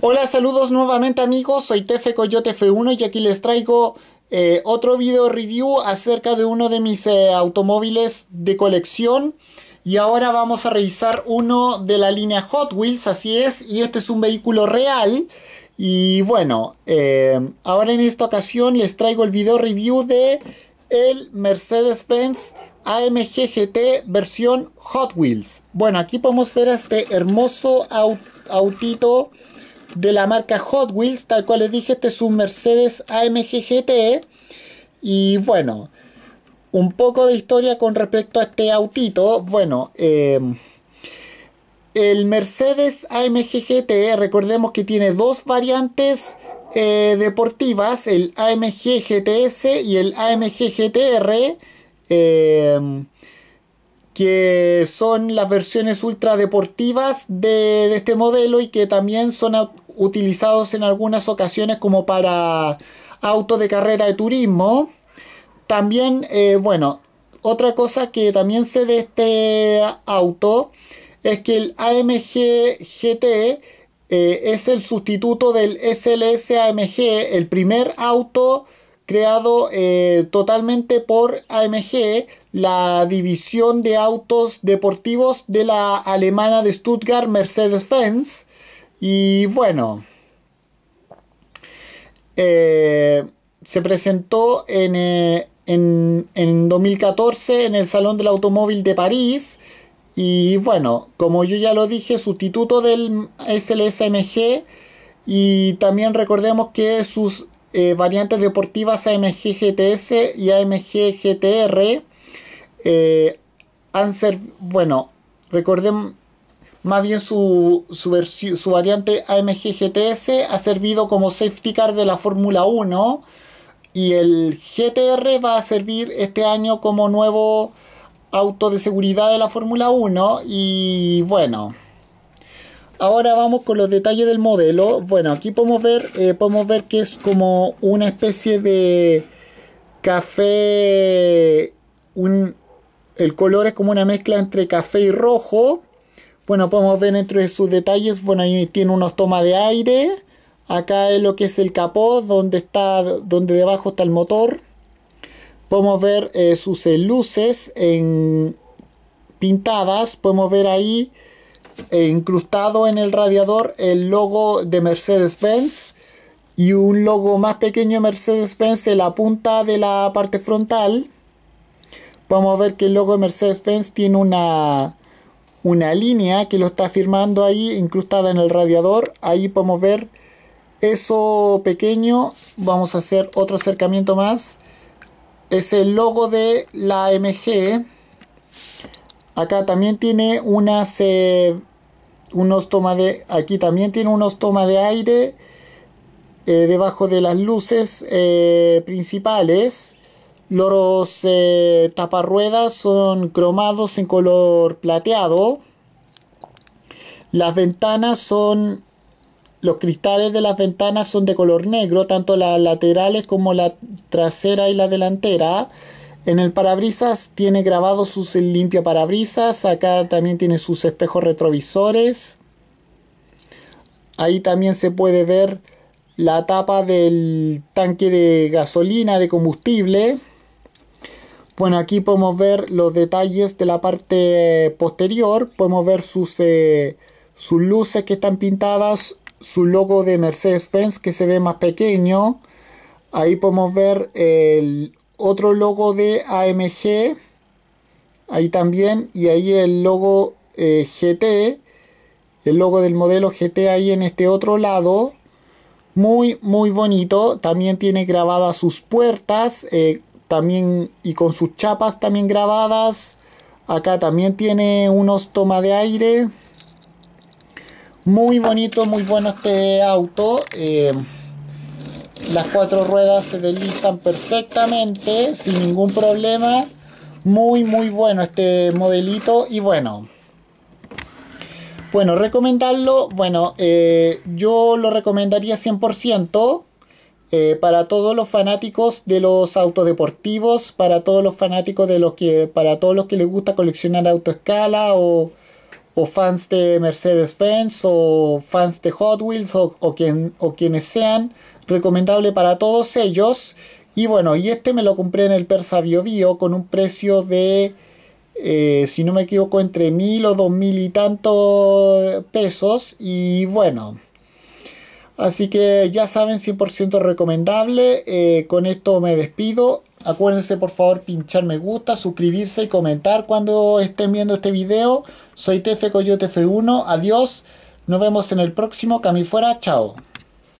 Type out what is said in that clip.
Hola, saludos nuevamente amigos, soy Tefe Coyote F1 y aquí les traigo eh, otro video review acerca de uno de mis eh, automóviles de colección y ahora vamos a revisar uno de la línea Hot Wheels, así es, y este es un vehículo real y bueno, eh, ahora en esta ocasión les traigo el video review de el Mercedes-Benz AMG GT versión Hot Wheels. Bueno, aquí podemos ver a este hermoso autito de la marca Hot Wheels. Tal cual les dije, este es un Mercedes AMG GT. E. Y bueno, un poco de historia con respecto a este autito. Bueno, em, el Mercedes AMG GT, e, recordemos que tiene dos variantes eh, deportivas, el AMG GTS y el AMG GTR, em, que son las versiones ultra deportivas de, de este modelo y que también son utilizados en algunas ocasiones como para autos de carrera de turismo. También, eh, bueno, otra cosa que también sé de este auto es que el AMG GT eh, es el sustituto del SLS AMG, el primer auto creado eh, totalmente por AMG, la división de autos deportivos de la alemana de Stuttgart Mercedes-Benz. Y bueno, eh, se presentó en, 2014 eh, en el Salón del Automóvil de París. Y bueno, como yo ya lo dije, sustituto del SLS-AMG y también recordemos que sus eh, variantes deportivas AMG GTS y AMG GTR han ser, bueno, recordemos más bien su, variante AMG GTS ha servido como safety car de la Fórmula 1 y el GTR va a servir este año como nuevo auto de seguridad de la Fórmula 1 y bueno. Ahora vamos con los detalles del modelo. Bueno, aquí podemos ver, eh, podemos ver que es como una especie de café. el color es como una mezcla entre café y rojo. Bueno, podemos ver dentro de sus detalles, bueno, ahí tiene unos tomas de aire. Acá es lo que es el capó, donde, está, donde debajo está el motor. Podemos ver eh, sus luces en pintadas. Podemos ver ahí eh, incrustado en el radiador el logo de Mercedes-Benz y un logo más pequeño de Mercedes-Benz en la punta de la parte frontal. Podemos ver que el logo de Mercedes-Benz tiene una una línea que lo está firmando ahí incrustada en el radiador. Ahí podemos ver eso pequeño. Vamos a hacer otro acercamiento más. Es el logo de la AMG. Acá también tiene unas, unos toma de... Aquí también tiene unos tomas de aire eh, debajo de las luces eh, principales. Los eh, taparruedas son cromados en color plateado. Las ventanas son... Los cristales de las ventanas son de color negro, tanto las laterales como la trasera y la delantera. En el parabrisas tiene grabado sus limpia parabrisas. Acá también tiene sus espejos retrovisores. Ahí también se puede ver la tapa del tanque de gasolina, de combustible. Bueno, aquí podemos ver los detalles de la parte posterior, podemos ver sus, eh, sus luces que están pintadas, su logo de Mercedes-Benz que se ve más pequeño, ahí podemos ver el otro logo de AMG, ahí también, y ahí el logo eh, GT, el logo del modelo GT ahí en este otro lado, muy muy bonito, también tiene grabadas sus puertas, eh, también y con sus chapas también grabadas. Acá también tiene unos toma de aire. Muy bonito, muy bueno este auto. Eh, las cuatro ruedas se deslizan perfectamente, sin ningún problema. Muy, muy bueno este modelito. Y bueno, bueno, recomendarlo. Bueno, eh, yo lo recomendaría 100%. Eh, para todos los fanáticos de los autos deportivos, para todos los fanáticos de los que, para todos los que les gusta coleccionar autoescala o, o fans de Mercedes-Benz o fans de Hot Wheels o, o quienes sean, recomendable para todos ellos. Y bueno, y este me lo compré en el Persa Bio, Bio con un precio de, eh, si no me equivoco, entre mil o dos mil y tantos pesos. Y bueno. Así que ya saben, 100% recomendable. Eh, con esto me despido. Acuérdense por favor pinchar me gusta, suscribirse y comentar cuando estén viendo este video. Soy TF Coyote F1. Adiós. Nos vemos en el próximo. Cami fuera. Chao.